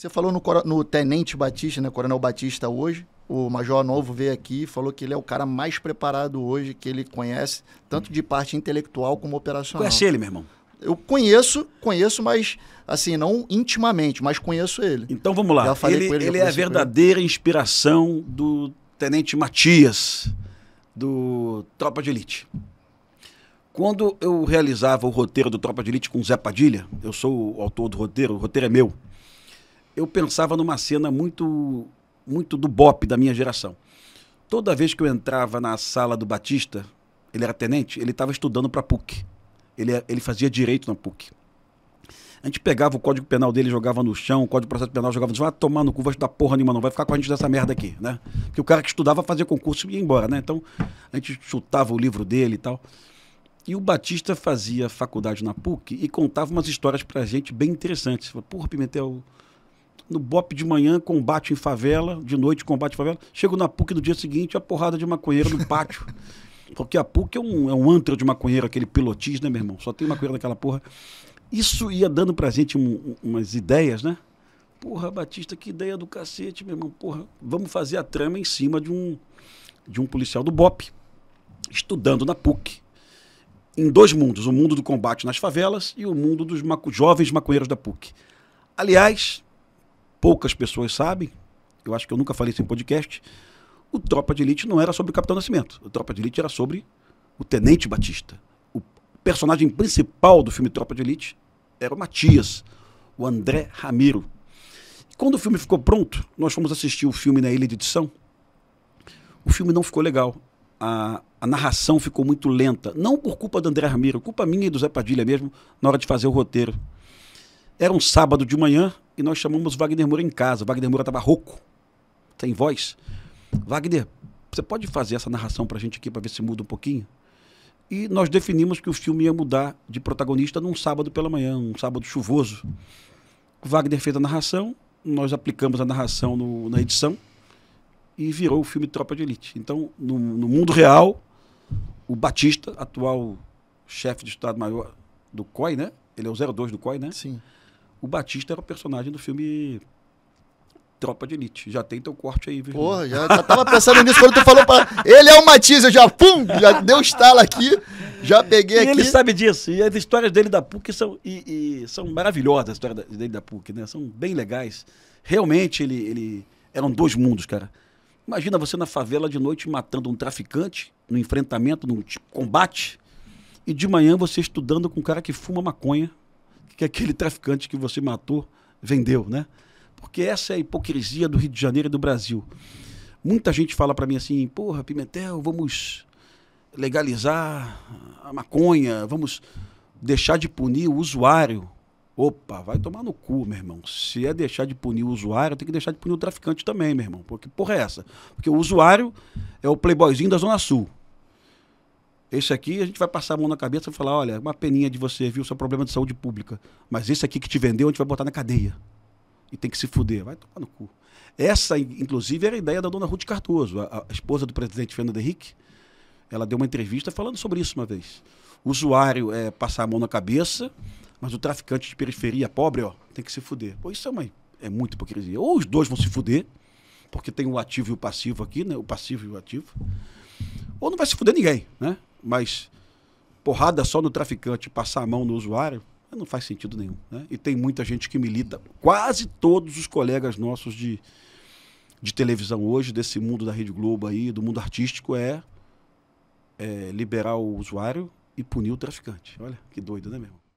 Você falou no, no Tenente Batista, né? Coronel Batista hoje. O Major Novo veio aqui e falou que ele é o cara mais preparado hoje que ele conhece, tanto de parte intelectual como operacional. Conhece ele, meu irmão? Eu conheço, conheço, mas assim, não intimamente, mas conheço ele. Então vamos lá. ele, ele, ele é a verdadeira inspiração do Tenente Matias, do Tropa de Elite. Quando eu realizava o roteiro do Tropa de Elite com Zé Padilha, eu sou o autor do roteiro, o roteiro é meu eu pensava numa cena muito, muito do bop da minha geração. Toda vez que eu entrava na sala do Batista, ele era tenente, ele estava estudando para PUC. Ele, é, ele fazia direito na PUC. A gente pegava o código penal dele, jogava no chão, o código de processo penal jogava no chão, ah, tomar no cu, vai estudar porra nenhuma, não, vai ficar com a gente dessa merda aqui, né? Porque o cara que estudava fazia concurso e ia embora, né? Então a gente chutava o livro dele e tal. E o Batista fazia faculdade na PUC e contava umas histórias pra gente bem interessantes. Porra, Pimentel, no BOP de manhã, combate em favela, de noite, combate em favela. Chego na PUC no dia seguinte, a porrada de maconheiro no pátio. Porque a PUC é um, é um antro de maconheiro, aquele pilotis, né, meu irmão? Só tem maconheiro naquela porra. Isso ia dando pra gente um, um, umas ideias, né? Porra, Batista, que ideia do cacete, meu irmão. Porra, vamos fazer a trama em cima de um, de um policial do BOP, estudando na PUC. Em dois mundos, o mundo do combate nas favelas e o mundo dos maco jovens maconheiros da PUC. Aliás, poucas pessoas sabem, eu acho que eu nunca falei isso em podcast, o Tropa de Elite não era sobre o Capitão Nascimento. O Tropa de Elite era sobre o Tenente Batista. O personagem principal do filme Tropa de Elite era o Matias, o André Ramiro. quando o filme ficou pronto, nós fomos assistir o filme na Ilha de Edição. O filme não ficou legal. A, a narração ficou muito lenta. Não por culpa do André Ramiro, culpa minha e do Zé Padilha mesmo, na hora de fazer o roteiro. Era um sábado de manhã, e nós chamamos Wagner Moura em casa. Wagner Moura estava rouco, sem voz. Wagner, você pode fazer essa narração para a gente aqui para ver se muda um pouquinho? E nós definimos que o filme ia mudar de protagonista num sábado pela manhã, um sábado chuvoso. Wagner fez a narração, nós aplicamos a narração no, na edição e virou o filme Tropa de Elite. Então, no, no mundo real, o Batista, atual chefe de Estado-Maior do COI, né? Ele é o 02 do COI, né? Sim o Batista era o personagem do filme Tropa de Elite. Já tem teu corte aí, viu? Porra, já, já tava pensando nisso quando tu falou pra. Ele é o Matiz, eu já, pum, já deu estalo aqui, já peguei e aqui. ele sabe disso. E as histórias dele da PUC são, e, e são maravilhosas, as histórias dele da PUC, né? São bem legais. Realmente, ele, ele. Eram dois mundos, cara. Imagina você na favela de noite matando um traficante, num enfrentamento, num combate, e de manhã você estudando com um cara que fuma maconha que aquele traficante que você matou vendeu, né? Porque essa é a hipocrisia do Rio de Janeiro e do Brasil. Muita gente fala para mim assim, porra, Pimentel, vamos legalizar a maconha, vamos deixar de punir o usuário. Opa, vai tomar no cu, meu irmão. Se é deixar de punir o usuário, tem que deixar de punir o traficante também, meu irmão. Porque porra é essa? Porque o usuário é o playboyzinho da Zona Sul. Esse aqui a gente vai passar a mão na cabeça e falar: olha, é uma peninha de você, viu? Seu é problema de saúde pública. Mas esse aqui que te vendeu, a gente vai botar na cadeia. E tem que se fuder. Vai tomar no cu. Essa, inclusive, era a ideia da dona Ruth Cardoso, a, a esposa do presidente Fernando Henrique. Ela deu uma entrevista falando sobre isso uma vez. O usuário é passar a mão na cabeça, mas o traficante de periferia pobre, ó, tem que se fuder. Pô, isso é, uma, é muita hipocrisia. Ou os dois vão se fuder, porque tem o ativo e o passivo aqui, né? O passivo e o ativo. Ou não vai se fuder ninguém, né? Mas porrada só no traficante passar a mão no usuário não faz sentido nenhum. Né? E tem muita gente que milita. Quase todos os colegas nossos de, de televisão hoje, desse mundo da Rede Globo aí, do mundo artístico, é, é liberar o usuário e punir o traficante. Olha que doido, né, meu irmão?